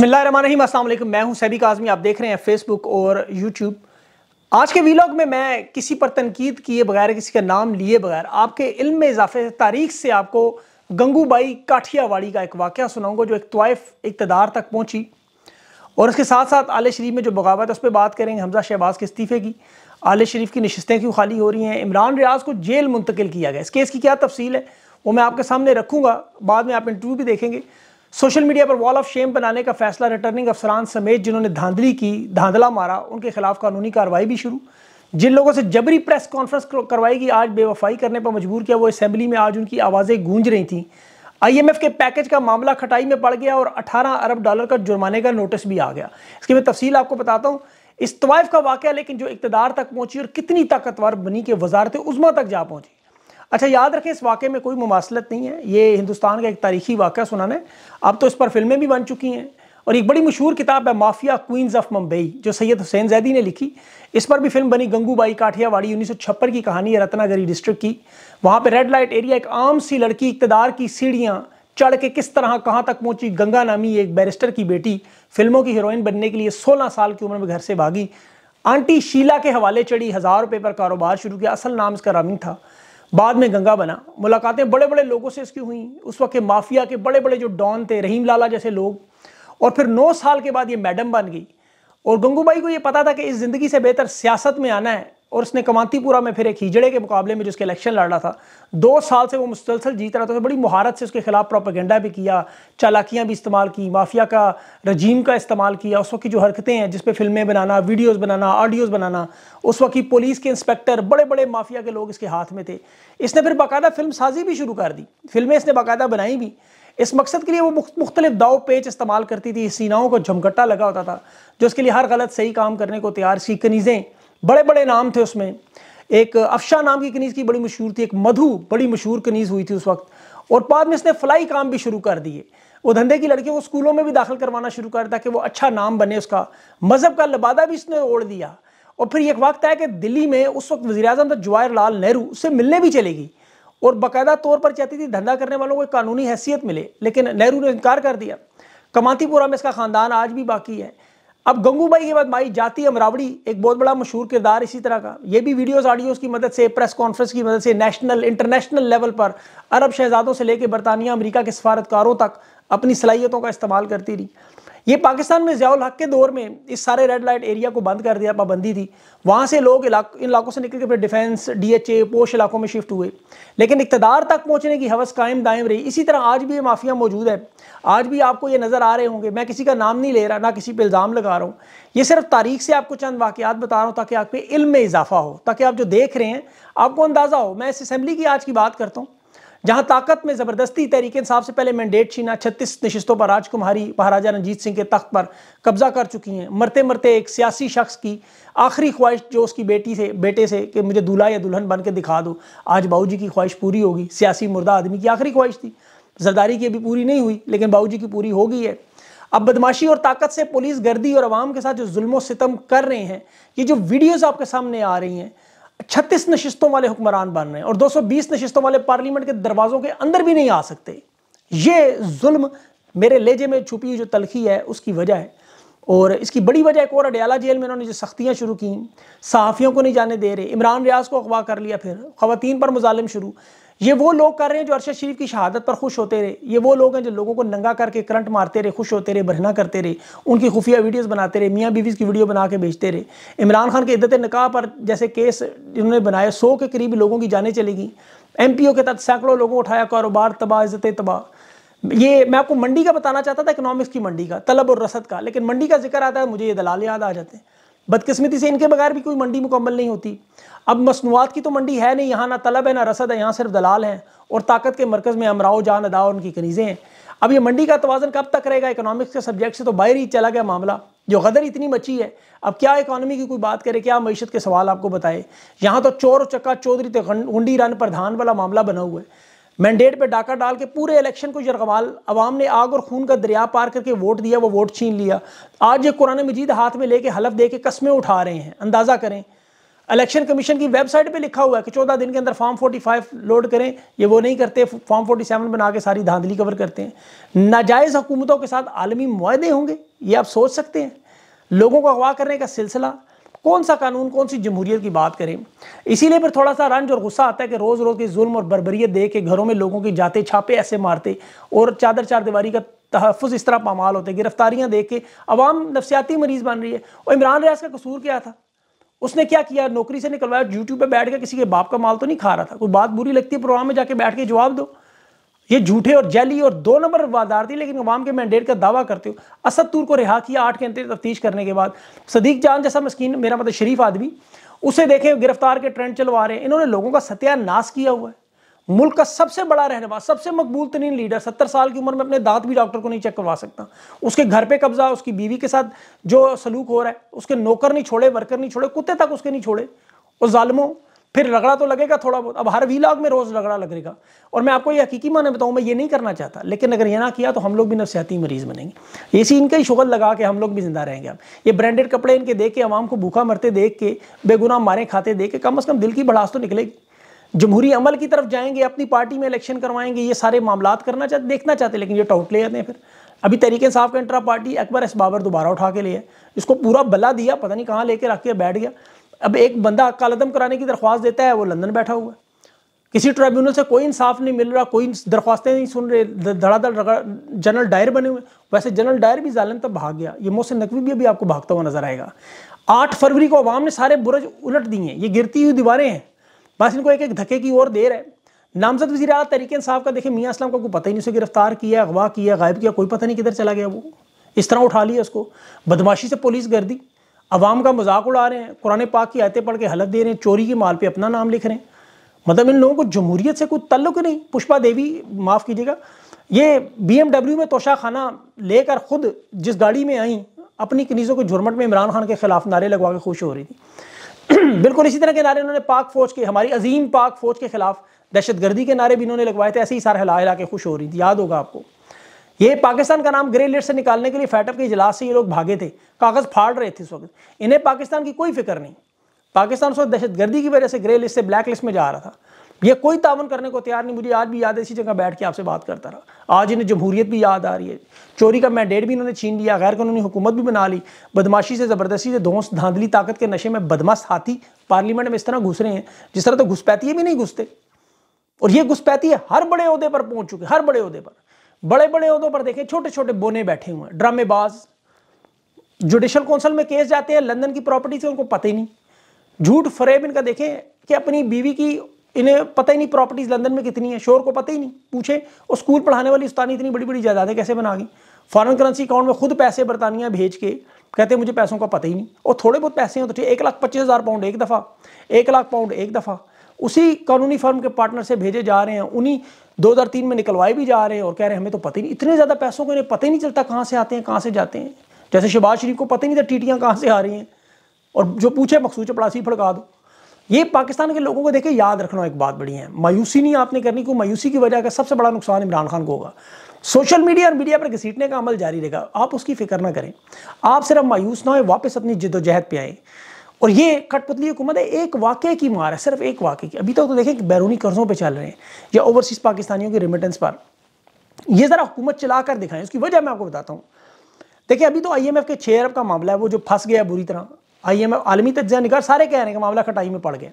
बिस्मिल्लाम असलम मैं हूं सैबी काजमी आप देख रहे हैं फेसबुक और यूट्यूब आज के वीलॉग में मैं किसी पर तनकीद किए बगैर किसी का नाम लिए बगैर आपके इल्म में इजाफे तारीख से आपको गंगूबाई काठियावाड़ी का एक वाक़ सुनाऊंगा जो एक तवाइफ इकतदार तक पहुँची और उसके साथ साथ आले शरीफ में जो बगावत है उस पर बात करेंगे हमजा शहबाज के इस्तीफ़े की आल शरीफ की नशस्तें क्यों खाली हो रही हैं इमरान रियाज को जेल मुंतकिल किया गया इस केस की क्या तफसील है वो मैं आपके सामने रखूँगा बाद में आप इंटरव्यू भी देखेंगे सोशल मीडिया पर वॉल ऑफ शेम बनाने का फैसला रिटर्निंग अफसरान समेत जिन्होंने धांधली की धांधला मारा उनके खिलाफ कानूनी कार्रवाई भी शुरू जिन लोगों से जबरी प्रेस कॉन्फ्रेंस करवाई गई आज बेवफाई करने पर मजबूर किया वो असेंबली में आज उनकी आवाज़ें गूंज रही थीं आईएमएफ के पैकेज का मामला खटाई में पड़ गया और 18 अरब डॉलर का जुर्माने का नोटिस भी आ गया इसकी मैं तफसील आपको बताता हूँ इस तवाइफ का वाक़ लेकिन जो इकतदार तक पहुँची और कितनी ताकतवर बनी कि वजारत उजमा तक जा पहुँची अच्छा याद रखें इस वाक़े में कोई मुमासलत नहीं है ये हिंदुस्तान का एक तारीखी वाक़ सुनाना है अब तो इस पर फिल्में भी बन चुकी हैं और एक बड़ी मशहूर किताब है माफिया क्वींस ऑफ मुंबई जो सैयद हुसैन जैदी ने लिखी इस पर भी फिल्म बनी गंगूबाई काठियावाड़ी उन्नीस की कहानी है रत्नागिरी डिस्ट्रिक्ट की वहाँ पर रेड लाइट एरिया एक आम सी लड़की इकतदार की सीढ़ियाँ चढ़ के किस तरह कहाँ तक पहुँची गंगा नामी एक बैरिस्टर की बेटी फिल्मों की हीरोइन बनने के लिए सोलह साल की उम्र में घर से भागी आंटी शीला के हवाले चढ़ी हज़ार रुपये पर कारोबार शुरू किया असल नाम इसका रामिंग था बाद में गंगा बना मुलाकातें बड़े बड़े लोगों से इसकी हुई उस वक्त के माफिया के बड़े बड़े जो डॉन थे रहीम लाला जैसे लोग और फिर नौ साल के बाद ये मैडम बन गई और गंगूबाई को ये पता था कि इस ज़िंदगी से बेहतर सियासत में आना है और उसने कमांतीपुरा में फिर एक हिजड़े के मुकाबले में जिसके इलेक्शन लड़ रहा था दो साल से वो मुसलसल जीत रहा था तो बड़ी महारत से उसके खिलाफ प्रोपागेंडा भी किया चालाकियाँ भी इस्तेमाल की माफिया का रजीम का इस्तेमाल किया उस वक्त की जो हरकतें हैं जिस पर फिल्में बनाना वीडियोज़ बनाना ऑडियोज़ बनाना उस वक्त की पुलिस के इंस्पेक्टर बड़े बड़े माफिया के लोग इसके हाथ में थे इसने फिर बाकायदा फिल्म साजी भी शुरू कर दी फिल्में इसने बाकायदा बनाई भी इस मकसद के लिए वो मुख्तलिफ दाव पेच इस्तेमाल करती थी सीनाओं को झमकट्टा लगा होता था जो उसके लिए हर गलत सही काम करने को तैयार सी कनीज़ें बड़े बड़े नाम थे उसमें एक अफशा नाम की कनीज़ की बड़ी मशहूर थी एक मधु बड़ी मशहूर कनीज़ हुई थी उस वक्त और बाद में इसने फ्लाई काम भी शुरू कर दिए वो धंधे की लड़कियों को स्कूलों में भी दाखिल करवाना शुरू कर ताकि वो अच्छा नाम बने उसका मज़हब का लबादा भी इसने ओढ़ दिया और फिर एक वक्त आया कि दिल्ली में उस वक्त वजी अजम था जवाहरलाल नेहरू उससे मिलने भी चलेगी और बाकायदा तौर पर चाहती थी धंधा करने वालों को कानूनी हैसियत मिले लेकिन नेहरू ने इनकार कर दिया कमातीपुरा में इसका ख़ानदान आज भी बाकी है अब गंगूबाई के बाद माई जाति अमरावड़ी एक बहुत बड़ा मशहूर किरदार इसी तरह का ये भी वीडियोस ऑडियोज़ की मदद से प्रेस कॉन्फ्रेंस की मदद से नेशनल इंटरनेशनल लेवल पर अरब शहजादों से लेकर बरतानिया अमेरिका के सफारतकारों तक अपनी सलाहियतों का इस्तेमाल करती रही ये पाकिस्तान में ज़याल हक के दौर में इस सारे रेड लाइट एरिया को बंद कर दिया पाबंदी थी वहाँ से लोग इलाक, इन इलाकों से निकल के फिर डिफेंस डी एच ए पोश इलाकों में शिफ्ट हुए लेकिन इकतदार तक पहुँचने की हवस कायम दायम रही इसी तरह आज भी ये माफिया मौजूद है आज भी आपको ये नज़र आ रहे होंगे मैं किसी का नाम नहीं ले रहा ना किसी पर इल्ज़ाम लगा रहा हूँ ये सिर्फ तारीख से आपको चंद वाक़ात बता रहा हूँ ताकि आपके इल में इजाफा हो ताकि आप जो देख रहे हैं आपको अंदाज़ा हो मैं इस असम्बली की आज की बात करता हूँ जहां ताकत में ज़बरदस्ती तहरीक इंसाफ से पहले मैंडेट छीना छत्तीस नशस्तों पर राजकुमारी महाराजा रंजीत सिंह के तख्त पर कब्जा कर चुकी हैं मरते मरते एक सियासी शख्स की आखिरी ख्वाहिश जो उसकी बेटी से बेटे से कि मुझे दूल्हा या दुल्हन बन के दिखा दो आज बाबू की ख्वाहिश पूरी होगी सियासी मुर्दा आदमी की आखिरी ख्वाहिश थी जरदारी की अभी पूरी नहीं हुई लेकिन बाबू की पूरी हो गई है अब बदमाशी और ताकत से पुलिस गर्दी और आवाम के साथ जो जुल्म सितम कर रहे हैं ये जो वीडियोज़ आपके सामने आ रही हैं छत्तीस नशस्तों वाले हुक्मरान बन रहे हैं और 220 नशस्तों वाले पार्लियामेंट के दरवाज़ों के अंदर भी नहीं आ सकते ये जुल्म मेरे लेजे में छुपी हुई जो तलखी है उसकी वजह है और इसकी बड़ी वजह एक और अडयाला जेल में इन्होंने जो सख्तियाँ शुरू की सहाफ़ियों को नहीं जाने दे रहे इमरान रियाज को अगवा कर लिया फिर ख़वान पर मुजालिम शुरू ये वो लोग कर रहे हैं जो अरशद शरीफ की शहादत पर खुश होते रहे ये वो लोग हैं जो लोगों को नंगा करके करंट मारते रहे खुश होते रहे बरहना करते रहे उनकी खुफिया वीडियोस बनाते रहे मियाँ बीवीज़ की वीडियो बना के भेजते रहे इमरान खान के इद्दत निकाह पर जैसे केस इन्होंने बनाए सौ के करीब लोगों की जाने चली गई एम पी ओ के तहत सैकड़ों लोगों उठाया कारोबार तबाह इज़्ज़त तबाह ये मैं आपको मंडी का बताना चाहता था इकनॉमिक्स की मंडी का तलब और रसद का लेकिन मंडी का जिक्र आता है मुझे ये दलाल याद आ जाते हैं बदकिस्मती से इनके बगैर भी कोई मंडी मुकम्मल नहीं होती अब मसनूआत की तो मंडी है नहीं यहाँ ना तलब है ना रसद है यहाँ सिर्फ दलाल हैं और ताकत के मरकज़ में अमराव जान अदा और उनकी कनीज़ें हैं अब ये मंडी का तोज़न कब तक रहेगा इकोनॉमिक्स के सब्जेक्ट से तो बाहर ही चला गया मामला जो गदर इतनी मची है अब क्या इकानमी की कोई बात करे क्या मीशत के सवाल आपको बताए यहाँ तो चोर चक्का चौधरी तो गुंडी रन धान वाला मामला बना हुआ है मैंडेट पे डाका डाल के पूरे इलेक्शन को यरगवाल अवाम ने आग और खून का दरिया पार करके वोट दिया वो वोट छीन लिया आज ये कुरान मजीद हाथ में लेके हलफ दे के कस्में उठा रहे हैं अंदाज़ा करें इलेक्शन कमीशन की वेबसाइट पे लिखा हुआ है कि चौदह दिन के अंदर फॉर्म फाइव लोड करें ये वो नहीं करते फॉर्म सेवन बना के सारी धांधली कवर करते हैं नाजायज़ हुकूमतों के साथ आलमी माहदे होंगे ये आप सोच सकते हैं लोगों को अगवा करने का सिलसिला कौन सा कानून कौन सी जमहूरियत की बात करें इसीलिए फिर थोड़ा सा रंज और गुस्सा आता है कि रोज़ रोज़ के जुल्म और बरबरीत देख के घरों में लोगों की जाते छापे ऐसे मारते और चादर चार दीवारी का तहफ़ इस तरह पामाल होते गिरफ्तारियाँ देख के आवाम नफसियाती मरीज़ बन रही है और इमरान रियाज का कसूर क्या था उसने क्या किया नौकरी से निकलवाया यूट्यूब पर बैठ कर किसी के बाप का माल तो नहीं खा रहा था कोई बात बुरी लगती है प्रोग्राम में जाके बैठ के जवाब दो ये झूठे और जैली और दो नंबर थी लेकिन अवाम के मैंडेट का दावा करते हो असद तूर को रिहा किया आठ घंटे तफ्तीश करने के बाद सदीक जान जैसा मस्किन मेरा मतलब शरीफ आदमी उसे देखे गिरफ्तार के ट्रेंड चलवा रहे हैं इन्होंने लोगों का सत्यानाश किया हुआ है मुल्क का सबसे बड़ा रहनवा सबसे मकबूल तरीन लीडर सत्तर साल की उम्र में अपने दांत भी डॉक्टर को नहीं चेक करवा सकता उसके घर पे कब्जा उसकी बीवी के साथ जो सलूक हो रहा है उसके नौकर नहीं छोड़े वर्कर नहीं छोड़े कुत्ते तक उसके नहीं छोड़े और ालमों फिर रगड़ा तो लगेगा थोड़ा बहुत अब हर वीलाग में रोज़ रगड़ा लगेगा और मैं आपको ये हकीकी माने बताऊँ मैं ये नहीं करना चाहता लेकिन अगर ये ना किया तो हम लोग भी नफसियाती मरीज़ बनेंगे सी इनका ही शुगल लगा के हम लोग भी ज़िंदा रहेंगे अब ये ब्रांडेड कपड़े इनके देख के आवाम को भूखा मरते देख के बेगुनाह मारे खाते देख के कम अज़ कम दिल की भड़ास तो निकलेगी जमहूरी अमल की तरफ जाएंगे अपनी पार्टी में इलेक्शन करवाएंगे ये सारे मामला करना चाहते देखना चाहते लेकिन ये टाउट ले जाते हैं फिर अभी तरीके साहब का intra party Akbar S Babar दोबारा उठा के लिए इसको पूरा बला दिया पता नहीं कहाँ लेके रख के बैठ गया अब एक बंदा कालदम कराने की दरख्वास्त देता है वो लंदन बैठा हुआ है किसी ट्राइब्यूनल से कोई इंसाफ नहीं मिल रहा कोई दरख्वास्तें नहीं सुन रहे धड़ाधड़ जनरल डायर बने हुए वैसे जनरल डायर भी जालिम तब भाग गया ये मोहसिन नकवी भी अभी आपको भागता हुआ नजर आएगा आठ फरवरी को अवाम ने सारे बुरज उलट दिए हैं ये गिरती हुई दीवारें हैं बस इनको एक एक धक्के की ओर दे रहे हैं नामजद वजी अला तरीके इंसाफ का देखिए मियाँ इस्लाम का कोई पता ही नहीं उसे गिरफ्तार किया अगवा किया गायब किया कोई पता नहीं किधर चला गया वो इस तरह उठा लिया उसको बदमाशी से पुलिस गर्दी दी अवाम का मजाक उड़ा रहे हैं कुरान पाक की आयतें पढ़ के हलत दे रहे हैं चोरी की माल पे अपना नाम लिख रहे हैं मतलब इन लोगों को जमहूरीत से कोई तल्लुक नहीं पुष्पा देवी माफ़ कीजिएगा ये डब्ल्यू में तोशा खाना लेकर खुद जिस गाड़ी में आई अपनी कनीज़ों के झुरमट में इमरान खान के खिलाफ नारे लगवा के खुश हो रही थी बिल्कुल इसी तरह के नारे इन्होंने पाक फौज के हमारी अजीम पाक फौज के खिलाफ दहशतगर्दी के नारे भी इन्होंने लगवाए थे ऐसे ही सारे हिला हिला के खुश हो रही थी याद होगा आपको ये पाकिस्तान का नाम ग्रे लिस्ट से निकालने के लिए फैटअप के इजलास से ये लोग भागे थे कागज़ फाड़ रहे थे इस वक्त इन्हें पाकिस्तान की कोई फिक्र नहीं पाकिस्तान उस वक्त दहशतगर्दी की वजह से ग्रे लिस्ट से ब्लैक लिस्ट में जा रहा था ये कोई तावन करने को तैयार नहीं मुझे आज भी याद है इसी जगह बैठ के आपसे बात करता रहा आज इन्हें जमहूरियत भी याद आ रही है चोरी का मैंडेट भी इन्होंने छीन लिया गैर कानूनी हुकूमत भी बना ली बदमाशी से ज़बरदस्ती से धोस धांधली ताकत के नशे में बदमाश हाथी पार्लियामेंट में इस तरह घुस रहे हैं जिस तरह तो घुसपैती भी नहीं घुसते और ये घुसपैती हर बड़े अहदे पर पहुंच चुके हर बड़े अहदे पर बड़े बड़े उदों पर देखें छोटे छोटे बोने बैठे हुए हैं ड्रामेबाज जुडिशल काउंसिल में केस जाते हैं लंदन की प्रॉपर्टी से उनको पता ही नहीं झूठ फरेब इनका देखें कि अपनी बीवी की इन्हें पता ही नहीं प्रॉपर्टीज लंदन में कितनी है शोर को पता ही नहीं पूछे और स्कूल पढ़ाने वाली उस्तानी इतनी बड़ी बड़ी जायदादें कैसे बना गई फॉरन करेंसी अकाउंट में खुद पैसे बरतानिया भेज के कहते हैं मुझे पैसों का पता ही नहीं और थोड़े बहुत पैसे हैं तो ठीक एक लाख पच्चीस हज़ार पाउंड एक दफ़ा एक लाख पाउंड एक दफ़ा उसी कानूनी फर्म के पार्टनर से भेजे जा रहे हैं उन्हीं 2003 में निकलवाए भी जा रहे हैं और कह रहे हैं हमें तो पता ही नहीं इतने ज़्यादा पैसों को इन्हें पता ही नहीं चलता कहाँ से आते हैं कहाँ से जाते हैं जैसे शहबाज शरीफ को पता ही नहीं था टीटियाँ कहाँ से आ रही हैं और जो पूछे मखसूस चपड़ासी फड़का दो ये पाकिस्तान के लोगों को देखे याद रखना एक बात बड़ी है मायूसी नहीं आपने करनी क्योंकि मायूसी की वजह का सबसे बड़ा नुकसान इमरान खान को होगा सोशल मीडिया और मीडिया पर घसीटने का अमल जारी रहेगा आप उसकी फिक्र ना करें आप सिर्फ मायूस ना हो वापस अपनी जिदोजहद पर आए और ये कठपुतली हुकूमत है एक वाक़े की मार है सिर्फ एक वाक़े की अभी तक तो, तो देखें कि बैरूनी कर्जों पर चल रहे हैं या ओवरसीज़ पाकिस्तानियों के रिमिटेंस पर ये ज़रा हुकूमत चला कर दिखाएं उसकी वजह मैं आपको बताता हूँ देखिए अभी तो आईएमएफ के छः अरब का मामला है वो जो फंस गया बुरी तरह आई एफ आलमी तजिया निकाल सारे कह रहे हैं कि मामला खटाई में पड़ गए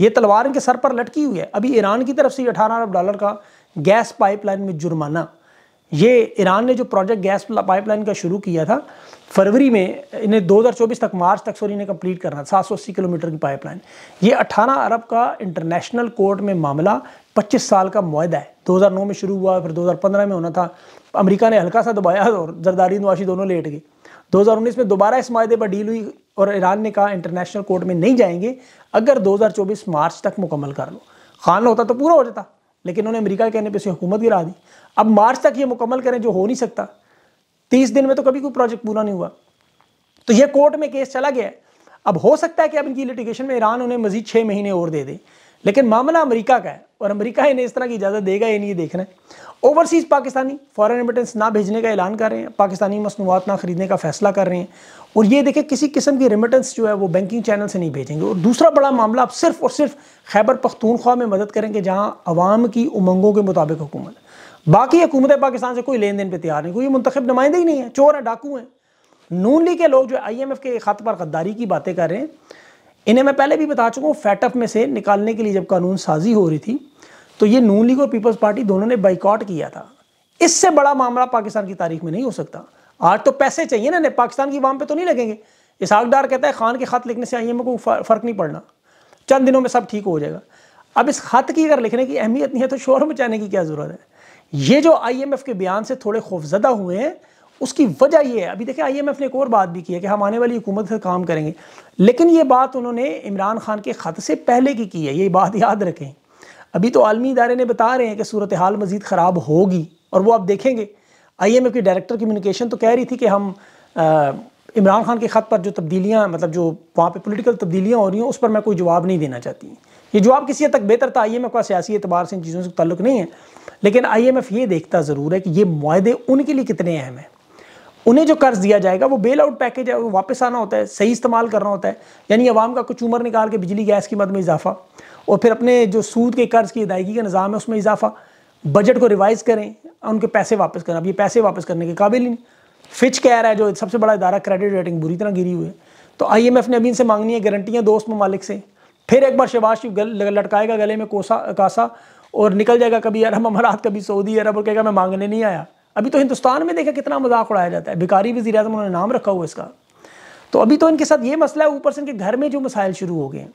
ये तलवार इनके सर पर लटकी हुई है अभी ईरान की तरफ से अठारह अरब डॉलर का गैस पाइपलाइन में जुर्माना ये ईरान ने जो प्रोजेक्ट गैस पाइपलाइन का शुरू किया था फरवरी में इन्हें 2024 तक मार्च तक सॉरी इन्हें कंप्लीट करना था सात किलोमीटर की पाइपलाइन ये 18 अरब का इंटरनेशनल कोर्ट में मामला 25 साल का मुहिदा है 2009 में शुरू हुआ फिर 2015 में होना था अमेरिका ने हल्का सा दबाया और जरदारी नवाशी दोनों लेट गए 2019 में दोबारा इस माहे पर डील हुई और ईरान ने कहा इंटरनेशनल कोर्ट में नहीं जाएंगे अगर दो मार्च तक मुकम्मल कर लो खान होता तो पूरा हो जाता लेकिन उन्होंने अमेरिका कहने पर उसे हुकूमत गिरा दी अब मार्च तक ये मुकम्मल करें जो हो नहीं सकता तीस दिन में तो कभी कोई प्रोजेक्ट पूरा नहीं हुआ तो यह कोर्ट में केस चला गया है अब हो सकता है कि अब इनकी लिटिगेशन में ईरान उन्हें मजीद छः महीने और दे दे लेकिन मामला अमेरिका का है और अमेरिका इन्हें इस तरह की इजाज़त देगा या नहीं देखना है ओवरसीज़ पाकिस्तानी फॉरेन रेमिटेंस ना भेजने का ऐलान कर रहे हैं पाकिस्तानी मसनूआत ना ख़रीदने का फैसला कर रहे हैं और ये देखें किसी किस्म की रेमिटेंस जो है वो बैंकिंग चैनल से नहीं भेजेंगे और दूसरा बड़ा मामला आप सिर्फ और सिर्फ खैबर पख्तूनख्वा में मदद करेंगे जहाँ आवाम की उमंगों के मुताबिक हुकूमत बाकी हुकूमत पाकिस्तान से कोई लेन देन पर तैयार नहीं कोई मुंतब नुमाइंदे ही नहीं है चोर हैं डाकू हैं नून लीग के लोग जो आई एम एफ के खत पर गद्दारी की बातें कर रहे हैं इन्हें मैं पहले भी बता चुका हूँ फैटअप में से निकालने के लिए जब कानून साजी हो रही थी तो ये नून लीग और पीपल्स पार्टी दोनों ने बाइकआउट किया था इससे बड़ा मामला पाकिस्तान की तारीख में नहीं हो सकता आज तो पैसे चाहिए ना पाकिस्तान की वाम पे तो नहीं लगेंगे इसहाक डार कहता है खान के खत लिखने से आई ए को फ़र्क नहीं पड़ना चंद दिनों में सब ठीक हो जाएगा अब इस खत की अगर लिखने की अहमियत नहीं है तो शोर मचाने की क्या ज़रूरत है ये जो आईएमएफ के बयान से थोड़े खौफजदा हुए हैं उसकी वजह यह है अभी देखिए आईएमएफ ने एक और बात भी की है कि हम आने वाली हुकूमत से काम करेंगे लेकिन ये बात उन्होंने इमरान खान के खत से पहले की की है ये बात याद रखें अभी तो आलमी इदारे ने बता रहे हैं कि सूरत हाल मज़ीद ख़राब होगी और वो आप देखेंगे आई एम एफ की डायरेक्टर कम्युनिकेशन तो कह रही थी कि हम इमरान खान के ख़त पर जो तब्दीलियाँ मतलब जो वहाँ पर पोलिटिकल तब्दीलियाँ हो रही हैं उस पर मैं कोई जवाब नहीं देना चाहती ये जवाब किसी हद तक बेहतर था आई एम एफ का सियासी एतबार से इन चीज़ों से तल्लक नहीं है लेकिन आई एम एफ ये देखता ज़रूर है कि ये माहे उनके लिए कितने अहम हैं उन्हें जो कर्ज दिया जाएगा वो बेल आउट पैकेज है वो वापस आना होता है सही इस्तेमाल करना होता है यानी आवाम का कुछ उम्र निकाल के बिजली गैस की मद में इजाफा और फिर अपने जो सूद के कर्ज़ की अदायगी का निज़ाम है उसमें इजाफा बजट को रिवाइज़ करें उनके पैसे वापस करें अब ये पैसे वापस करने के काबिल ही नहीं फिच कह रहा है जो सबसे बड़ा इदारा क्रेडिट रेटिंग बुरी तरह गिरी हुई है तो आई एम एफ़ ने अभी इनसे मांगनी है गारंटियाँ दोस्त ममालिक से फिर एक बार शहबाज शरीफ लटकाएगा गले में कोसा कासा और निकल जाएगा कभी अरब अमारात कभी सऊदी अरब और कहेगा मैं मांगने नहीं आया अभी तो हिंदुस्तान में देखा कितना मजाक उड़ाया जाता है भिकारी वजी अजम उन्होंने नाम रखा हुआ इसका तो अभी तो इनके साथ ये मसला है ऊपर से इनके घर में जो मसाइल शुरू हो गए हैं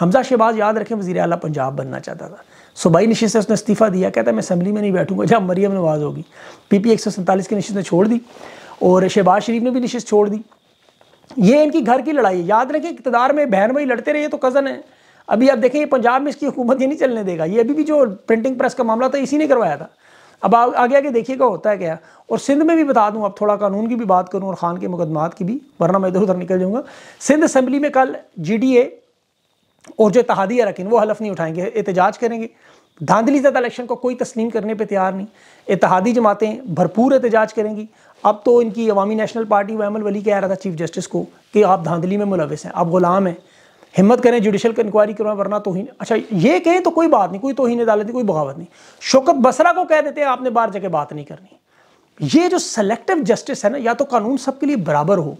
हमजा शहबाज याद रखें वजी अला पंजाब बनना चाहता था सूबाई नशस्त से उसने इस्तीफ़ा दिया कहता मैं असम्बली में नहीं बैठूंगा जहाँ मरियम नवाज़ होगी पी पी एक सौ सैंतालीस की नशस्त ने छोड़ दी और शहबाज शरीफ ने भी नशस्त छोड़ दी ये इनकी घर की लड़ाई है याद रखें इकतदार में बहन भाई लड़ते रहे तो कज़न है अभी आप देखें ये पंजाब में इसकी हुकूमत ये नहीं चलने देगा ये अभी भी जो प्रिंटिंग प्रेस का मामला था इसी ने करवाया था अब आ, आगे आगे देखिएगा होता है क्या और सिंध में भी बता दूं अब थोड़ा कानून की भी बात करूं और ख़ान के मुकदमात की भी वरना मैं इधर उधर निकल जाऊंगा सिंध असम्बली में कल जीडीए और जो इतिहादी अरकान वो हलफ नहीं उठाएंगे एहतजाज करेंगे धांधली ज़्यादा इलेक्शन को कोई तस्लीम करने पर तैयार नहीं इतिहादी जमातें भरपूर एहतजाज करेंगी अब तो इनकी अवामी नेशनल पार्टी वैमल वली कह रहा था चीफ जस्टिस को कि आप धांधली में मुलविस हैं आप गुलाम हैं हिम्मत करें जुडिशल की इंक्वायरी करवाएं वरना तोहन अच्छा ये कहें तो कोई बात नहीं कोई तोहन अदालत नहीं कोई बगावत नहीं शोकत बसरा को कह देते हैं आपने बार जगह बात नहीं करनी ये जो सेलेक्टिव जस्टिस है ना या तो कानून सबके लिए बराबर हो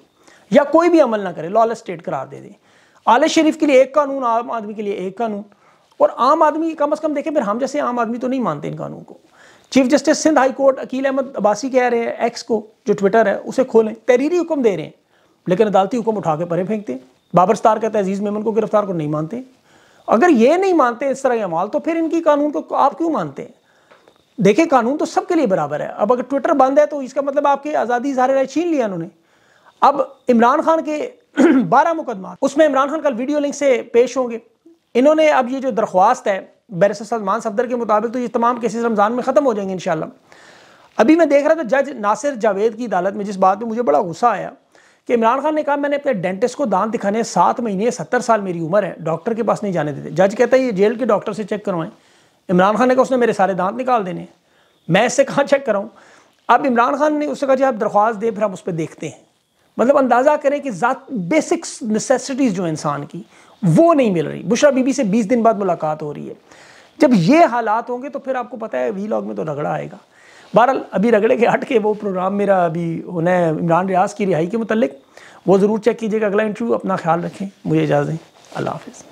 या कोई भी अमल ना करे लॉलेस स्टेट करार दे दें आले शरीफ के लिए एक कानून आम आदमी के लिए एक कानून और आम आदमी कम अज़ कम देखें फिर हम जैसे आम आदमी तो नहीं मानते इन कानून को chief justice Sindh high court Aqeel Ahmed Abbasi कह रहे हैं एक्स को जो ट्विटर है उसे खोलें तहरीरी हुक्म दे रहे हैं लेकिन अदालती हुक्म उठा के परे फेंकते हैं बाबर स्तार कहते हैं अजीज़ मेमन को गिरफ्तार को नहीं मानते अगर ये नहीं मानते इस तरह के अमाल तो फिर इनकी कानून को आप क्यों मानते हैं देखिए कानून तो सबके लिए बराबर है अब अगर ट्विटर बंद है तो इसका मतलब आपकी आज़ादी इजहार छीन लिया उन्होंने अब इमरान खान के बारह मुकदमा उसमें इमरान खान कल वीडियो लिंक से पेश होंगे इन्होंने अब ये जो दरख्वास्त है बैरिस्टर सलमान सफदर के मुताबिक तो ये तमाम केसेस रमज़ान में ख़त्म हो जाएंगे इन अभी मैं देख रहा था जज नासिर जावेद की अदालत में जिस बात में मुझे बड़ा गुस्सा आया कि इमरान खान ने कहा मैंने अपने डेंटिस्ट को दांत दिखाने सात महीने सत्तर साल मेरी उम्र है डॉक्टर के पास नहीं जाने देते जज कहता है ये जेल के डॉक्टर से चेक करवाएं इमरान खान ने कहा उसने मेरे सारे दांत निकाल देने मैं इससे कहाँ चेक कराऊँ अब इमरान खान ने उससे कहा जी आप दरख्वास्त दें फिर हम उस पर देखते हैं मतलब अंदाज़ा करें कि बेसिक्स नेसेसिटीज़ जो इंसान की वो नहीं मिल रही बुशरा बीबी से बीस दिन बाद मुलाकात हो रही है जब ये हालात होंगे तो फिर आपको पता है वीलॉग में तो रगड़ा आएगा बहरहाल अभी रगड़े के हट के वो प्रोग्राम मेरा अभी होना है इमरान रियाज की रिहाई के मतलब वो ज़रूर चेक कीजिएगा अगला इंटरव्यू अपना ख्याल रखें मुझे इजाज़त दें अल्लाह हाफिज़